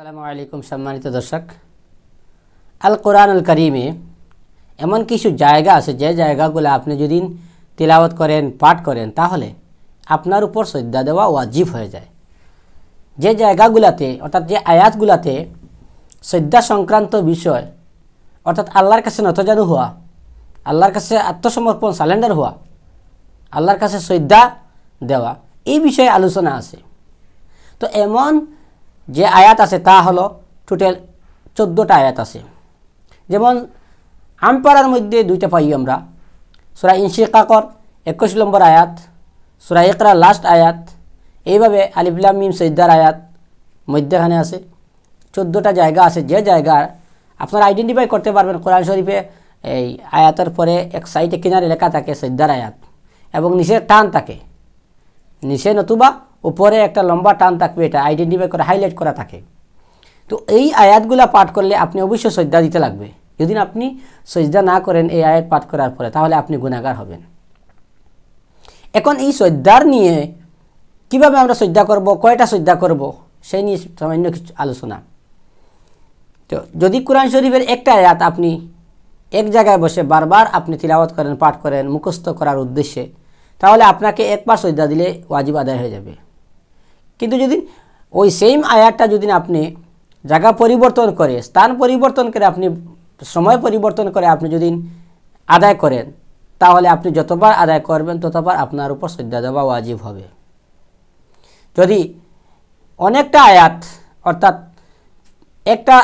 আসসালামু আলাইকুম সম্মানিত দর্শক আল কোরআন আল করিমে এমন কিছু জায়গা আছে যে জায়গাগুলো আপনি যদি তিলাওয়াত করেন পাঠ করেন তাহলে আপনার উপর শ্রদ্ধা দেওয়া ওয়াজিব হয়ে যায় যে জায়গাগুলোতে অর্থাৎ যে আয়াতগুলোতে শ্রদ্ধা সংক্রান্ত বিষয় অর্থাৎ আল্লাহর কাছে নতজানু হওয়া আল্লাহর কাছে আত্মসমর্পণ সালেন্ডার হওয়া আল্লাহর কাছে শ্রদ্ধা দেওয়া এই বিষয়ে আলোচনা আছে তো এমন যে আয়াত আছে তা হলো টোটাল চোদ্দোটা আয়াত আছে যেমন আমপাড়ার মধ্যে দুইটা পাই আমরা সুরা ইনশিকাকর একুশ নম্বর আয়াত সুরা একরা লাস্ট আয়াত এইভাবে আলিবুল্লাহ মিম সৈদ্দার আয়াত মধ্যখানে আছে চোদ্দোটা জায়গা আছে যে জায়গা আপনারা আইডেন্টিফাই করতে পারবেন কোরআন শরীফে এই আয়াতের পরে এক সাইডে কিনারে লেখা থাকে সৈদ্দার আয়াত এবং নিচে টান থাকে নিচে নতুবা উপরে একটা লম্বা টান থাকবে এটা আইডেন্টিফাই করে হাইলাইট করা থাকে তো এই আয়াতগুলা পাঠ করলে আপনি অবশ্যই সজ্জা দিতে লাগবে যদি আপনি সজ্জা না করেন এই আয়াত পাঠ করার পরে তাহলে আপনি গুণাগার হবেন এখন এই সজ্জার নিয়ে কিভাবে আমরা সজ্জা করব কয়টা সজ্জা করব সেই নিয়ে সামান্য কিছু আলোচনা তো যদি কোরআন শরীফের একটা আয়াত আপনি এক জায়গায় বসে বারবার আপনি তিলাওয়াত করেন পাঠ করেন মুখস্থ করার উদ্দেশ্যে তাহলে আপনাকে একবার সজ্জা দিলে ওয়াজিব আদায় হয়ে যাবে কিন্তু যদি ওই সেম আয়াতটা যদি আপনি জায়গা পরিবর্তন করে স্থান পরিবর্তন করে আপনি সময় পরিবর্তন করে আপনি যদি আদায় করেন তাহলে আপনি যতবার আদায় করবেন ততবার আপনার উপর শ্রদ্ধা দেওয়া ওয়াজিব হবে যদি অনেকটা আয়াত অর্থাৎ একটা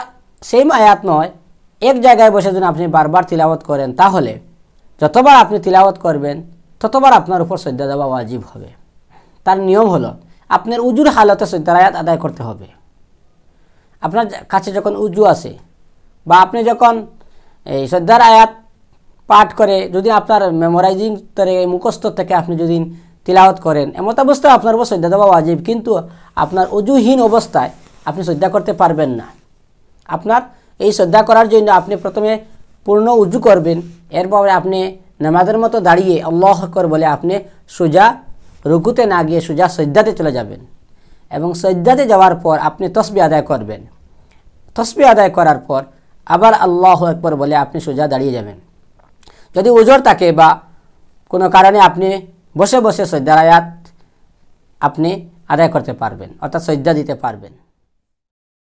সেম আয়াত নয় এক জায়গায় বসে যদি আপনি বারবার তিলাবত করেন তাহলে যতবার আপনি তিলাবত করবেন ততবার আপনার উপর শ্রদ্ধা দেওয়া ওয়াজিব হবে তার নিয়ম হলো আপনার উজুর হালতে সৈতারায়াত আদায় করতে হবে আপনার কাছে যখন উজু আছে বা আপনি যখন এই সদ্যার আয়াত পাঠ করে যদি আপনার মেমোরাইজিং তরে মুখস্থ থেকে আপনি যদি তিলাওয়াত করেন এমত অবস্থায় আপনার উপর শ্রদ্ধা দেওয়া ওয়াজিব কিন্তু আপনার অজুহীন অবস্থায় আপনি শ্রদ্ধা করতে পারবেন না আপনার এই শ্রদ্ধা করার জন্য আপনি প্রথমে পূর্ণ উজু করবেন এরপরে আপনি নামাজের মতো দাঁড়িয়ে অল্লাহ কর বলে আপনি সোজা রুকুতে না গিয়ে সোজা সজ্জাতে চলে যাবেন এবং সজ্জাতে যাওয়ার পর আপনি তসবি আদায় করবেন তসবি আদায় করার পর আবার আল্লাহ একবার বলে আপনি সোজা দাঁড়িয়ে যাবেন যদি ওজোর থাকে বা কোনো কারণে আপনি বসে বসে সজ্জার আয়াত আপনি আদায় করতে পারবেন অর্থাৎ সজ্জা দিতে পারবেন